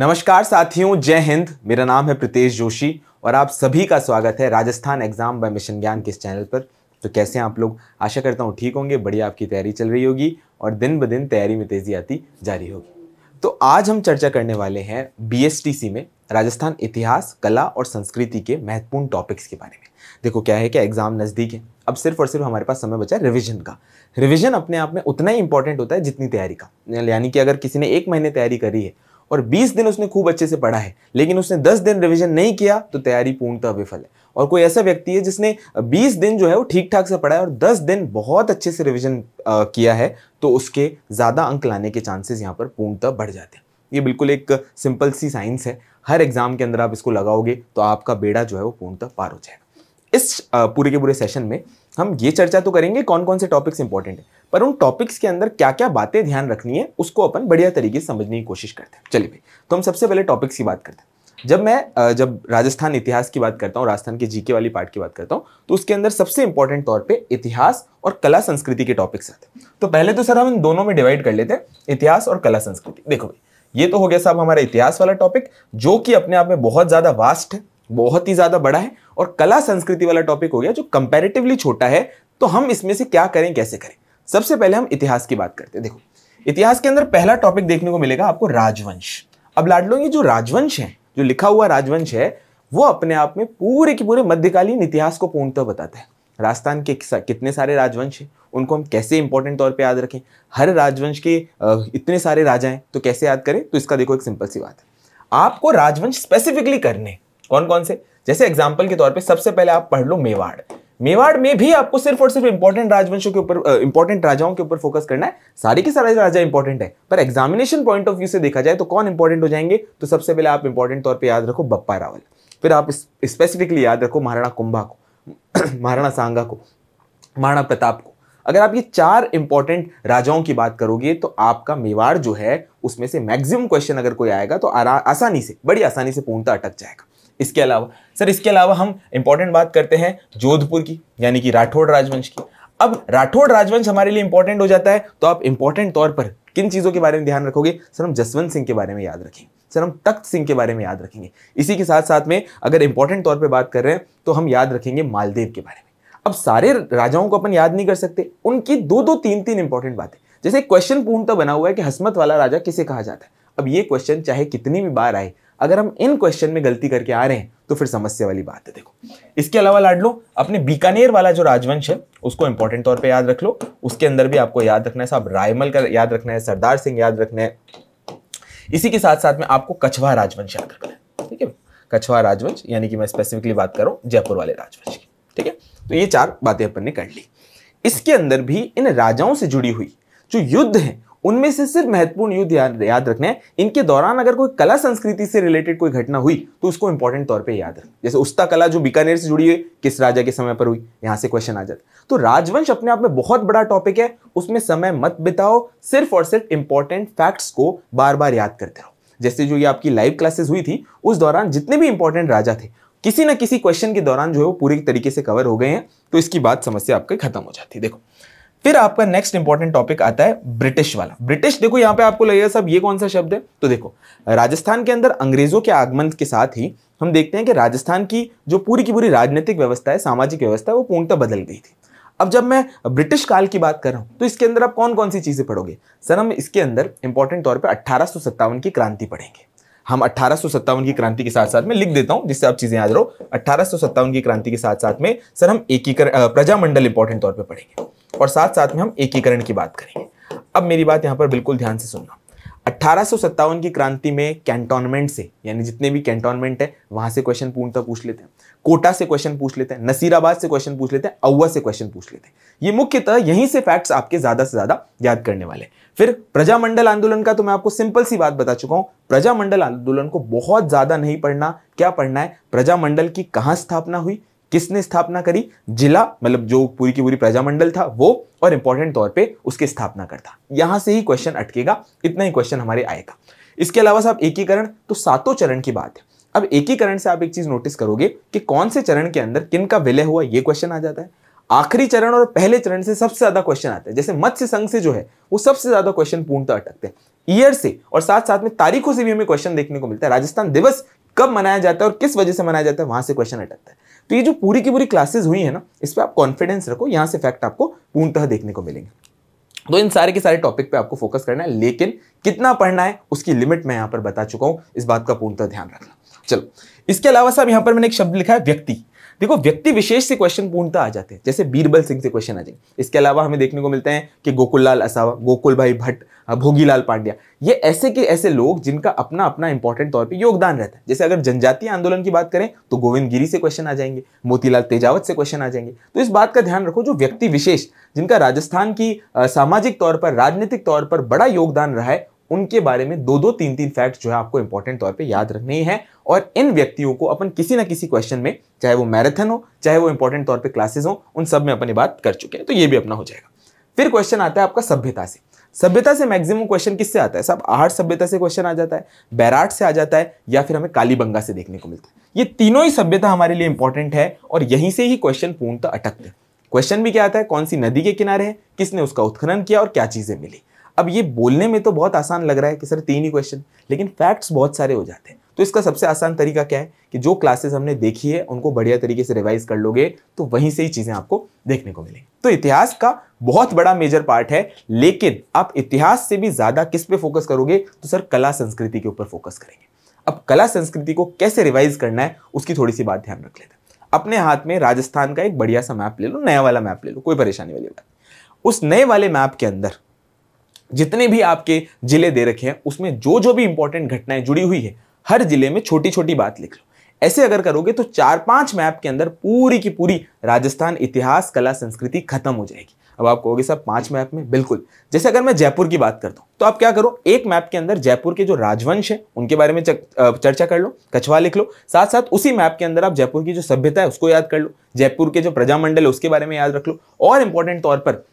नमस्कार साथियों जय हिंद मेरा नाम है प्रीतेश जोशी और आप सभी का स्वागत है राजस्थान एग्जाम बाय मिशन ज्ञान के इस चैनल पर तो कैसे हैं आप लोग आशा करता हूँ ठीक होंगे बढ़िया आपकी तैयारी चल रही होगी और दिन ब दिन तैयारी में तेज़ी आती जारी होगी तो आज हम चर्चा करने वाले हैं बी में राजस्थान इतिहास कला और संस्कृति के महत्वपूर्ण टॉपिक्स के बारे में देखो क्या है कि एग्ज़ाम नज़दीक है अब सिर्फ और सिर्फ हमारे पास समय बचा है रिविजन का रिविजन अपने आप में उतना ही इंपॉर्टेंट होता है जितनी तैयारी का यानी कि अगर किसी ने एक महीने तैयारी करी है और 20 दिन उसने खूब अच्छे से पढ़ा है लेकिन उसने 10 दिन रिवीजन नहीं किया तो तैयारी पूर्णतः विफल है और कोई ऐसा व्यक्ति है जिसने 20 दिन जो है वो ठीक ठाक से पढ़ा है और 10 दिन बहुत अच्छे से रिवीजन किया है तो उसके ज़्यादा अंक लाने के चांसेस यहाँ पर पूर्णतः बढ़ जाते हैं ये बिल्कुल एक सिंपल सी साइंस है हर एग्ज़ाम के अंदर आप इसको लगाओगे तो आपका बेड़ा जो है वो पूर्णतः पार हो जाएगा इस पूरे के पूरे सेशन में हम ये चर्चा तो करेंगे कौन कौन से टॉपिक्स इंपॉर्टेंट है पर उन टॉपिक्स के अंदर क्या क्या बातें ध्यान रखनी है उसको अपन बढ़िया तरीके से समझने की कोशिश करते हैं चलिए भाई तो हम सबसे पहले टॉपिक्स की बात करते हैं जब मैं जब राजस्थान इतिहास की बात करता हूँ राजस्थान के जीके वाली पार्ट की बात करता हूँ तो उसके अंदर सबसे इंपॉर्टेंट तौर पे इतिहास और कला संस्कृति के टॉपिक्स आते हैं तो पहले तो सर हम इन दोनों में डिवाइड कर लेते हैं इतिहास और कला संस्कृति देखो भाई ये तो हो गया साहब हमारा इतिहास वाला टॉपिक जो कि अपने आप में बहुत ज़्यादा वास्ट है बहुत ही ज़्यादा बड़ा है और कला संस्कृति वाला टॉपिक हो गया जो कंपेरेटिवली छोटा है तो हम इसमें से क्या करें कैसे करें सबसे पहले हम इतिहास की बात करते हैं देखो इतिहास के अंदर पहला टॉपिक देखने को मिलेगा आपको राजवंश अब लाडलो ये जो राजवंश है जो लिखा हुआ राजवंश है वो अपने आप में पूरे के पूरे मध्यकालीन इतिहास को पूर्णतः बताता है राजस्थान के कितने सारे राजवंश हैं उनको हम कैसे इंपॉर्टेंट तौर पे याद रखें हर राजवंश के इतने सारे राजा हैं तो कैसे याद करें तो इसका देखो एक सिंपल सी बात है आपको राजवंश स्पेसिफिकली करने कौन कौन से जैसे एग्जाम्पल के तौर पर सबसे पहले आप पढ़ लो मेवाड़ मेवाड़ में भी आपको सिर्फ और सिर्फ इंपॉर्टेंट राजवंशों के ऊपर इंपॉर्टेंट राजाओं के ऊपर फोकस करना है सारे के सारे राजा इंपॉर्टेंट है पर एग्जामिनेशन पॉइंट ऑफ व्यू से देखा जाए तो कौन इंपॉर्टेंट हो जाएंगे तो सबसे पहले आप इंपॉर्टेंट तौर पर याद रखो बप्पा रावल फिर आप स्पेसिफिकली याद रखो महाराणा कुंभा को महाराणा सांगा को महाराणा प्रताप को अगर आप ये चार इंपॉर्टेंट राजाओं की बात करोगे तो आपका मेवाड़ जो है उसमें से मैक्सिमम क्वेश्चन अगर कोई आएगा तो आसानी से बड़ी आसानी से पूर्णता अटक जाएगा इसके अलावा सर इसके अलावा हम इंपॉर्टेंट बात करते हैं जोधपुर की यानी कि राठौड़ राजवंश की अब राठौड़ राजवंश हमारे लिए इंपॉर्टेंट हो जाता है तो आप इंपॉर्टेंट तौर पर किन चीज़ों के बारे में ध्यान रखोगे सर हम जसवंत सिंह के बारे में याद रखेंगे सर हम तख्त सिंह के बारे में याद रखेंगे इसी के साथ साथ में अगर इंपॉर्टेंट तौर पर बात कर रहे हैं तो हम याद रखेंगे मालदेव के बारे में अब सारे राजाओं को अपन याद नहीं कर सकते उनकी दो दो तीन तीन इंपॉर्टेंट बातें जैसे क्वेश्चन पूर्णतः बना हुआ है कि हसमत वाला राजा किसे कहा जाता है अब ये क्वेश्चन चाहे कितनी भी बार आए अगर हम इन क्वेश्चन में गलती करके आ रहे हैं तो फिर समस्या वाली बात है देखो इसके अलावा लाड लो अपने बीकानेर वाला जो राजवंश है उसको इंपॉर्टेंट तौर पे याद रख लो उसके अंदर भी आपको याद रखना है साहब रायमल का याद रखना है सरदार सिंह याद रखना है इसी के साथ साथ में आपको कछवा राजवंश याद रखना है ठीक है कछवा राजवंश यानी कि मैं स्पेसिफिकली बात कर जयपुर वाले राजवंश की ठीक है तो ये चार बातें अपन ने कर ली इसके अंदर भी इन राजाओं से जुड़ी हुई जो युद्ध हैं उनमें से सिर्फ महत्वपूर्ण युद्ध याद रखने इनके दौरान अगर कोई कला संस्कृति से रिलेटेड कोई घटना हुई तो उसको इंपॉर्टेंट तौर पे याद रखें जैसे उस्ता कला जो बीकानेर से जुड़ी हुई किस राजा के समय पर हुई यहां से क्वेश्चन आ जाता तो राजवंश अपने आप में बहुत बड़ा टॉपिक है उसमें समय मत बिताओ सिर्फ और सिर्फ इंपॉर्टेंट फैक्ट्स को बार बार याद करते रहो जैसे जो ये आपकी लाइव क्लासेस हुई थी उस दौरान जितने भी इंपॉर्टेंट राजा थे किसी ना किसी क्वेश्चन के दौरान जो है वो पूरी तरीके से कवर हो गए हैं तो इसकी बात समस्या आपकी खत्म हो जाती है देखो फिर आपका नेक्स्ट इंपॉर्टेंट टॉपिक आता है ब्रिटिश वाला ब्रिटिश देखो यहाँ पे आपको लगेगा सब ये कौन सा शब्द है तो देखो राजस्थान के अंदर अंग्रेजों के आगमन के साथ ही हम देखते हैं कि राजस्थान की जो पूरी की पूरी राजनीतिक व्यवस्था है सामाजिक व्यवस्था है वो पूर्णतः बदल गई थी अब जब मैं ब्रिटिश काल की बात कर रहा हूँ तो इसके अंदर आप कौन कौन सी चीज़ें पढ़ोगे सर हम इसके अंदर इंपॉर्टेंट तौर पर अट्ठारह की क्रांति पढ़ेंगे हम अठारह की क्रांति के साथ साथ में लिख देता हूँ जिससे आप चीज़ें याद रहो अठारह की क्रांति के साथ साथ में सर हम एकीकरण प्रजामंडल इंपॉर्टेंट तौर पर पढ़ेंगे और साथ साथ में हम एकीकरण की बात करेंगे अब मेरी बात यहाँ पर बिल्कुल ध्यान से सुनना अट्ठारह की क्रांति में कैंटोनमेंट से यानी जितने भी कैंटोनमेंट है वहां से क्वेश्चन पूर्णतः पूछ लेते हैं कोटा से क्वेश्चन पूछ लेते हैं नसीराबाद से क्वेश्चन पूछ लेते हैं अव्वा से क्वेश्चन पूछ लेते हैं ये मुख्यतः यहीं से फैक्ट्स आपके ज़्यादा से ज़्यादा याद करने वाले फिर प्रजामंडल आंदोलन का तो मैं आपको सिंपल सी बात बता चुका हूं प्रजामंडल आंदोलन को बहुत ज़्यादा नहीं पढ़ना क्या पढ़ना है प्रजामंडल की कहां स्थापना हुई किसने स्थापना करी जिला मतलब जो पूरी की पूरी प्रजामंडल था वो और इंपॉर्टेंट तौर पे उसकी स्थापना करता यहां से ही क्वेश्चन अटकेगा इतना ही क्वेश्चन हमारे आएगा इसके अलावा साहब एकीकरण तो सातों चरण की बात है अब एकीकरण से आप एक चीज नोटिस करोगे कि कौन से चरण के अंदर किन का विलय हुआ ये क्वेश्चन आ जाता है आखिरी चरण और पहले चरण से सबसे ज्यादा क्वेश्चन आते हैं जैसे मत्स्य संघ से जो है वो सबसे ज्यादा क्वेश्चन पूर्णतः अटकते हैं ईयर से और साथ साथ में तारीखों से भी हमें क्वेश्चन देखने को मिलता है राजस्थान दिवस कब मनाया जाता है और किस वजह से मनाया जाता है वहां से क्वेश्चन अटकता है तो ये जो पूरी की पूरी क्लासेज हुई है ना इस पर आप कॉन्फिडेंस रखो यहाँ से फैक्ट आपको पूर्णतः देखने को मिलेंगे तो इन सारे के सारे टॉपिक पे आपको फोकस करना है लेकिन कितना पढ़ना है उसकी लिमिट मैं यहाँ पर बता चुका हूँ इस बात का पूर्णतः ध्यान रखना चलो इसके अलावा साहब यहाँ पर मैंने एक शब्द लिखा है व्यक्ति देखो व्यक्ति विशेष से क्वेश्चन पूर्णतः आ जाते हैं जैसे बीरबल सिंह से क्वेश्चन आ जाएंगे इसके अलावा हमें देखने को मिलते हैं कि गोकुल लाल असावा गोकुल भाई भट्ट भोगीलाल पांड्या ये ऐसे के ऐसे लोग जिनका अपना अपना इंपॉर्टेंट तौर पे योगदान रहता है जैसे अगर जनजातीय आंदोलन की बात करें तो गोविंद गिरी से क्वेश्चन आ जाएंगे मोतीलाल तेजावत से क्वेश्चन आ जाएंगे तो इस बात का ध्यान रखो जो व्यक्ति विशेष जिनका राजस्थान की सामाजिक तौर पर राजनीतिक तौर पर बड़ा योगदान रहा है उनके बारे में दो दो तीन तीन फैक्ट जो है आपको इंपॉर्टेंट तौर पर याद रखने हैं और इन व्यक्तियों को अपन किसी ना किसी क्वेश्चन में चाहे वो मैराथन हो चाहे वो इंपॉर्टेंट तौर पर क्लासेस हो उन सब में अपनी बात कर चुके हैं तो ये भी अपना हो जाएगा फिर क्वेश्चन आता है आपका सभ्यता से सभ्यता से मैक्सिमम क्वेश्चन किससे आता है सब आहट सभ्यता से क्वेश्चन आ जाता है बैराट से आ जाता है या फिर हमें कालीबंगा से देखने को मिलता है ये तीनों ही सभ्यता हमारे लिए इंपॉर्टेंट है और यहीं से ही क्वेश्चन पूर्णतः अटकते हैं क्वेश्चन भी क्या आता है कौन सी नदी के किनारे है किसने उसका उत्खनन किया और क्या चीज़ें मिली अब ये बोलने में तो बहुत आसान लग रहा है कि सर तीन ही क्वेश्चन लेकिन फैक्ट्स बहुत सारे हो जाते हैं तो इसका सबसे आसान तरीका क्या है कि जो क्लासेस हमने देखी है उनको बढ़िया तरीके से रिवाइज कर लोगे तो वहीं से ही चीज़ें आपको देखने को मिलेंगी तो इतिहास का बहुत बड़ा मेजर पार्ट है लेकिन आप इतिहास से भी ज़्यादा किस पे फोकस करोगे तो सर कला संस्कृति के ऊपर फोकस करेंगे अब कला संस्कृति को कैसे रिवाइज करना है उसकी थोड़ी सी बात ध्यान रख लेते हैं अपने हाथ में राजस्थान का एक बढ़िया सा मैप ले लो नया वाला मैप ले लो कोई परेशानी वाली बात उस नए वाले मैप के अंदर जितने भी आपके जिले दे रखे हैं उसमें जो जो भी इंपॉर्टेंट घटनाएं जुड़ी हुई है हर जिले में छोटी छोटी बात लिख लो ऐसे अगर करोगे तो चार पांच मैप के अंदर पूरी की पूरी राजस्थान इतिहास कला संस्कृति खत्म हो जाएगी अब आप कहोगे सर पांच मैप में बिल्कुल जैसे अगर मैं जयपुर की बात करता हूँ तो आप क्या करो एक मैप के अंदर जयपुर के जो राजवंश है उनके बारे में चर्चा कर लो कछवा लिख लो साथ साथ उसी मैप के अंदर आप जयपुर की जो सभ्यता है उसको याद कर लो जयपुर के जो प्रजामंडल है उसके बारे में याद रख लो और इंपॉर्टेंट तौर पर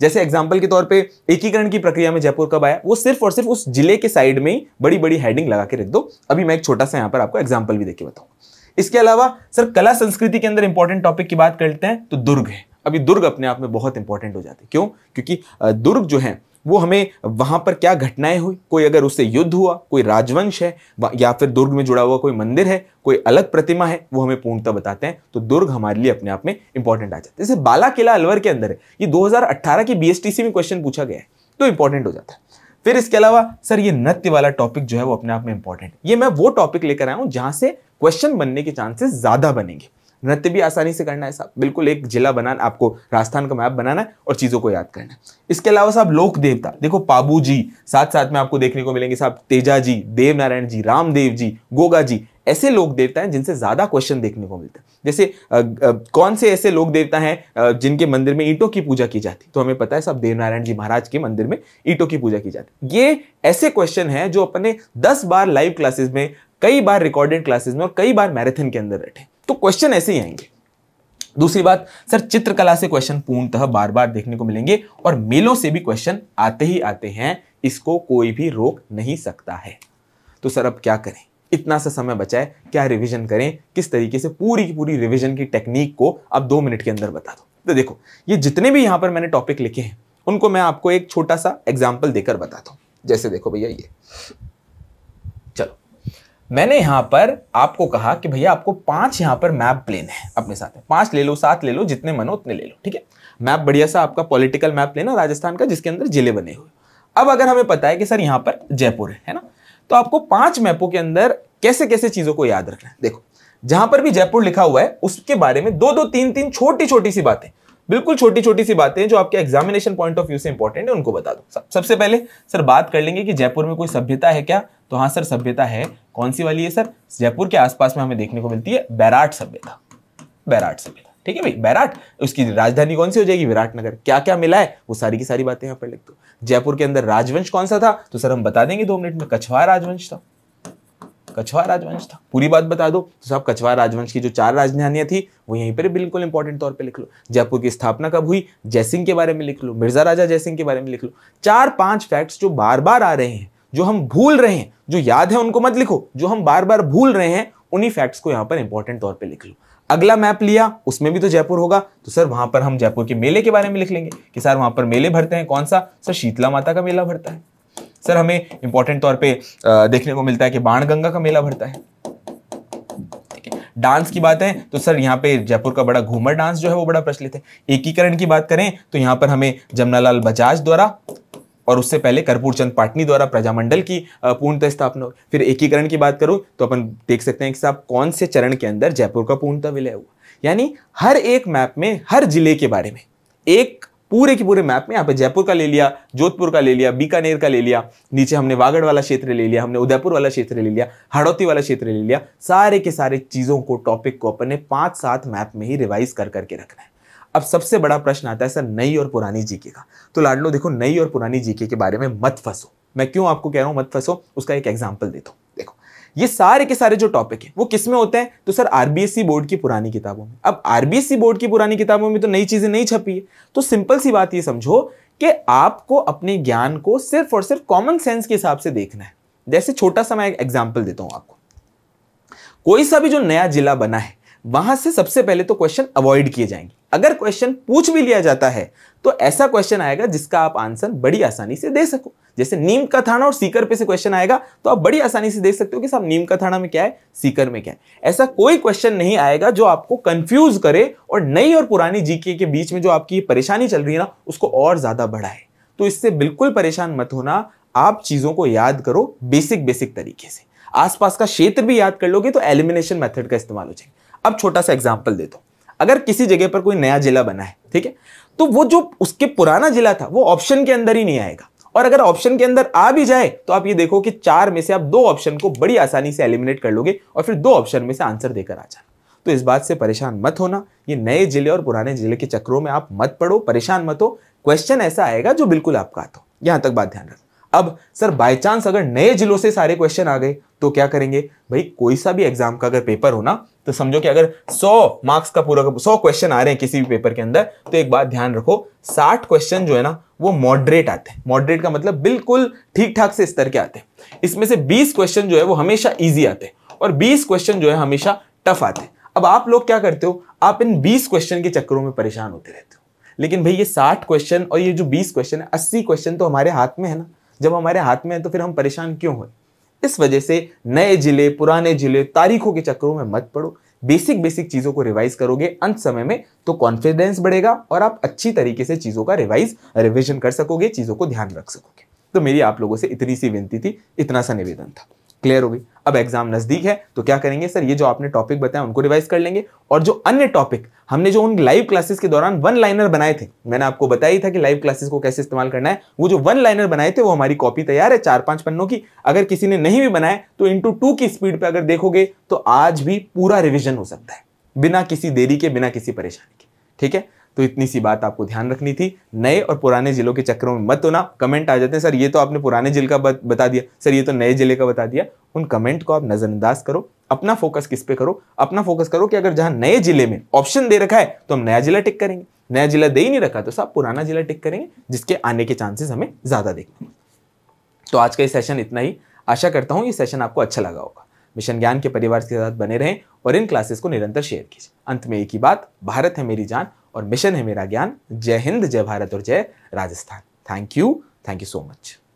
जैसे एग्जाम्पल के तौर पर एकीकरण की प्रक्रिया में जयपुर कब आया वो सिर्फ और सिर्फ उस जिले के साइड में ही बड़ी बड़ी हेडिंग लगा के रख दो अभी मैं एक छोटा सा यहाँ पर आपको एग्जाम्पल भी देखिए बताऊँ इसके अलावा सर कला संस्कृति के अंदर इंपॉर्टेंट टॉपिक की बात करते हैं तो दुर्ग है अभी दुर्ग अपने आप में बहुत इंपॉर्टेंट हो जाते क्यों क्योंकि दुर्ग जो है वो हमें वहां पर क्या घटनाएं हुई कोई अगर उससे युद्ध हुआ कोई राजवंश है या फिर दुर्ग में जुड़ा हुआ कोई मंदिर है कोई अलग प्रतिमा है वो हमें पूर्णतः बताते हैं तो दुर्ग हमारे लिए अपने आप में इंपॉर्टेंट आ जाता है जैसे बाला किला अलवर के अंदर है ये 2018 की बीएसटीसी में क्वेश्चन पूछा गया है तो इंपॉर्टेंट हो जाता है फिर इसके अलावा सर ये नृत्य वाला टॉपिक जो है वो अपने आप में इंपॉर्टेंट ये मैं वो टॉपिक लेकर आया हूँ जहाँ से क्वेश्चन बनने के चांसेस ज़्यादा बनेंगे नृत्य भी आसानी से करना है साहब बिल्कुल एक जिला बनाना आपको राजस्थान का मैप बनाना है और चीज़ों को याद करना है इसके अलावा साहब लोक देवता देखो पाबू जी साथ साथ में आपको देखने को मिलेंगे साहब तेजा जी नारायण जी रामदेव जी गोगा जी ऐसे लोक देवता हैं जिनसे ज़्यादा क्वेश्चन देखने को मिलता है जैसे आ, आ, कौन से ऐसे लोक देवता हैं जिनके मंदिर में ईंटों की पूजा की जाती तो हमें पता है सब देवनारायण जी महाराज के मंदिर में ईंटों की पूजा की जाती ये ऐसे क्वेश्चन हैं जो अपने दस बार लाइव क्लासेस में कई बार रिकॉर्डेड क्लासेस में और कई बार मैराथन के अंदर रटे तो क्वेश्चन ऐसे ही आएंगे दूसरी बात सर चित्रकला से क्वेश्चन पूर्णतः बार बार देखने को मिलेंगे और मेलों से भी क्वेश्चन आते ही आते हैं इसको कोई भी रोक नहीं सकता है तो सर अब क्या करें इतना सा समय बचाए क्या रिवीजन करें किस तरीके से पूरी की पूरी रिवीजन की टेक्निक को अब दो मिनट के अंदर बता दो तो देखो ये जितने भी यहां पर मैंने टॉपिक लिखे हैं उनको मैं आपको एक छोटा सा एग्जाम्पल देकर बताता हूँ जैसे देखो भैया ये मैंने यहां पर आपको कहा कि भैया आपको पांच यहां पर मैप प्लेन है अपने साथ है पांच ले लो सात ले लो जितने मनो उतने ले लो ठीक है मैप बढ़िया सा आपका पॉलिटिकल मैप प्लेन है राजस्थान का जिसके अंदर जिले बने हुए अब अगर हमें पता है कि सर यहां पर जयपुर है है ना तो आपको पांच मैपों के अंदर कैसे कैसे चीज़ों को याद रखना है देखो जहां पर भी जयपुर लिखा हुआ है उसके बारे में दो दो तीन तीन छोटी छोटी सी बातें बिल्कुल छोटी छोटी सी बातें जो आपके एग्जामिनेशन पॉइंट ऑफ व्यू से इंपॉर्टेंट है उनको बता दो सबसे पहले सर बात कर लेंगे कि जयपुर में कोई सभ्यता है क्या तो हाँ सर सभ्यता है कौन सी वाली है सर जयपुर के आसपास में हमें देखने को मिलती है बैराट सभ्यता बैराट सभ्यता ठीक है भाई बैराट उसकी राजधानी कौन सी हो जाएगी विराटनगर क्या क्या मिला है वो सारी की सारी बातें यहाँ पर लिख दो जयपुर के अंदर राजवंश कौन सा था तो सर हम बता देंगे दो मिनट में कछवा राजवंश था कछवा राजवंश था पूरी बात बता दो तो साहब कछवा राजवंश की जो चार राजधानियां थी वो यहीं पर बिल्कुल इंपॉर्टेंट तौर पर लिख लो जयपुर की स्थापना कब हुई जयसिंह के बारे में लिख लो मिर्जा राजा जयसिंह के बारे में लिख लो चार पांच फैक्ट्स जो बार बार आ रहे हैं जो हम भूल रहे हैं जो याद है उनको मत लिखो जो हम बार बार भूल रहे हैं उन्हीं फैक्ट्स को यहाँ पर इंपॉर्टेंट तौर पर लिख लो अगला मैप लिया उसमें भी तो जयपुर होगा तो सर वहां पर हम जयपुर के मेले के बारे में लिख लेंगे कि सर वहां पर मेले भरते हैं कौन सा सर शीतला माता का मेला भरता है सर हमें इंपॉर्टेंट तौर पे देखने को मिलता है कि बाण गंगा का मेला भरता है डांस की बात है तो सर यहाँ पे जयपुर का बड़ा घूमर डांस जो है वो बड़ा प्रचलित है एकीकरण की बात करें तो यहाँ पर हमें जमनालाल बजाज द्वारा और उससे पहले कर्पूर चंद पाटनी द्वारा प्रजामंडल की पूर्णतः स्थापना फिर एकीकरण की बात करूँ तो अपन देख सकते हैं कि साहब कौन से चरण के अंदर जयपुर का पूर्णतः विलय हुआ यानी हर एक मैप में हर जिले के बारे में एक पूरे के पूरे मैप में यहाँ पे जयपुर का ले लिया जोधपुर का ले लिया बीकानेर का ले लिया नीचे हमने वागड़ वाला क्षेत्र ले लिया हमने उदयपुर वाला क्षेत्र ले लिया हड़ौती वाला क्षेत्र ले लिया सारे के सारे चीज़ों को टॉपिक को अपने पांच सात मैप में ही रिवाइज कर करके रखना है अब सबसे बड़ा प्रश्न आता है सर नई और पुरानी जीके का तो लाडलो देखो नई और पुरानी जीके के बारे में मत फंसो मैं क्यों आपको कह रहा हूं मत फंसो उसका एक एग्जाम्पल देता हूँ ये सारे के सारे जो टॉपिक है वो किस में होते हैं तो सर आरबीएससी e बोर्ड की पुरानी किताबों में अब आरबीएससी e बोर्ड की पुरानी किताबों में तो नई चीज़ें नहीं छपी है तो सिंपल सी बात ये समझो कि आपको अपने ज्ञान को सिर्फ और सिर्फ कॉमन सेंस के हिसाब से देखना है जैसे छोटा सा मैं एग्जाम्पल देता हूं आपको कोई सा भी जो नया जिला बना है वहां से सबसे पहले तो क्वेश्चन अवॉइड किए जाएंगे अगर क्वेश्चन पूछ भी लिया जाता है तो ऐसा क्वेश्चन आएगा जिसका आप आंसर बड़ी आसानी से दे सको जैसे नीम का थाना और सीकर पे से क्वेश्चन आएगा तो आप बड़ी आसानी से देख सकते हो कि साहब नीम का थाना में क्या है सीकर में क्या है ऐसा कोई क्वेश्चन नहीं आएगा जो आपको कंफ्यूज करे और नई और पुरानी जीके के बीच में जो आपकी परेशानी चल रही है ना उसको और ज्यादा बढ़ाए तो इससे बिल्कुल परेशान मत होना आप चीजों को याद करो बेसिक बेसिक तरीके से आसपास का क्षेत्र भी याद कर लोगे तो एलिमिनेशन मेथड का इस्तेमाल हो जाएगा अब छोटा सा एग्जाम्पल दे दो अगर किसी जगह पर कोई नया जिला बना है ठीक है तो वो जो उसके पुराना जिला था वो ऑप्शन के अंदर ही नहीं आएगा और अगर ऑप्शन के अंदर आ भी जाए तो आप ये देखो कि चार में से आप दो ऑप्शन को बड़ी आसानी से एलिमिनेट कर लोगे और फिर दो ऑप्शन में से आंसर देकर आ जाना तो इस बात से परेशान मत होना ये नए जिले और पुराने जिले के चक्रों में आप मत पढ़ो परेशान मत हो क्वेश्चन ऐसा आएगा जो बिल्कुल आपका आता हो यहां तक बात ध्यान रखो अब सर बाय चांस अगर नए जिलों से सारे क्वेश्चन आ गए तो क्या करेंगे भाई कोई सा भी एग्जाम का अगर पेपर होना तो समझो कि अगर 100 मार्क्स का पूरा सौ क्वेश्चन आ रहे हैं किसी भी पेपर के अंदर तो एक बात ध्यान रखो 60 क्वेश्चन जो है ना वो मॉडरेट आते हैं मॉडरेट का मतलब बिल्कुल ठीक ठाक से स्तर के आते हैं इसमें से 20 क्वेश्चन जो है वो हमेशा ईजी आते हैं और 20 क्वेश्चन जो है हमेशा टफ आते हैं अब आप लोग क्या करते हो आप इन 20 क्वेश्चन के चक्करों में परेशान होते रहते हो लेकिन भाई ये 60 क्वेश्चन और ये जो 20 क्वेश्चन है 80 क्वेश्चन तो हमारे हाथ में है ना जब हमारे हाथ में है तो फिर हम परेशान क्यों हुए इस वजह से नए जिले पुराने जिले तारीखों के चक्करों में मत पड़ो बेसिक बेसिक चीज़ों को रिवाइज करोगे अंत समय में तो कॉन्फिडेंस बढ़ेगा और आप अच्छी तरीके से चीज़ों का रिवाइज रिविजन कर सकोगे चीज़ों को ध्यान रख सकोगे तो मेरी आप लोगों से इतनी सी विनती थी इतना सा निवेदन था क्लियर हो गई अब एग्जाम नजदीक है तो क्या करेंगे सर ये जो आपने टॉपिक बताया उनको रिवाइज कर लेंगे और जो अन्य टॉपिक हमने जो उन लाइव क्लासेस के दौरान वन लाइनर बनाए थे मैंने आपको बताया ही था कि लाइव क्लासेस को कैसे इस्तेमाल करना है वो जो वन लाइनर बनाए थे वो हमारी कॉपी तैयार है चार पांच पन्नों की अगर किसी ने नहीं भी बनाए तो इंटू टू की स्पीड पर अगर देखोगे तो आज भी पूरा रिविजन हो सकता है बिना किसी देरी के बिना किसी परेशानी के ठीक है तो इतनी सी बात आपको ध्यान रखनी थी नए और पुराने जिलों के चक्रों में मत होना कमेंट आ जाते हैं सर ये तो आपने पुराने जिले का बता दिया सर ये तो नए जिले का बता दिया उन कमेंट को आप नज़रअंदाज करो अपना फोकस किस पे करो अपना फोकस करो कि अगर जहां नए जिले में ऑप्शन दे रखा है तो हम नया जिला टिक करेंगे नया जिला दे ही नहीं रखा तो साहब पुराना जिला टिक करेंगे जिसके आने के चांसेस हमें ज़्यादा देखने तो आज का ये सेशन इतना ही आशा करता हूँ ये सेशन आपको अच्छा लगा होगा मिशन ज्ञान के परिवार के साथ बने रहें और इन क्लासेस को निरंतर शेयर कीजिए अंत में एक ही बात भारत है मेरी जान और मिशन है मेरा ज्ञान जय हिंद जय भारत और जय Rajasthan thank you thank you so much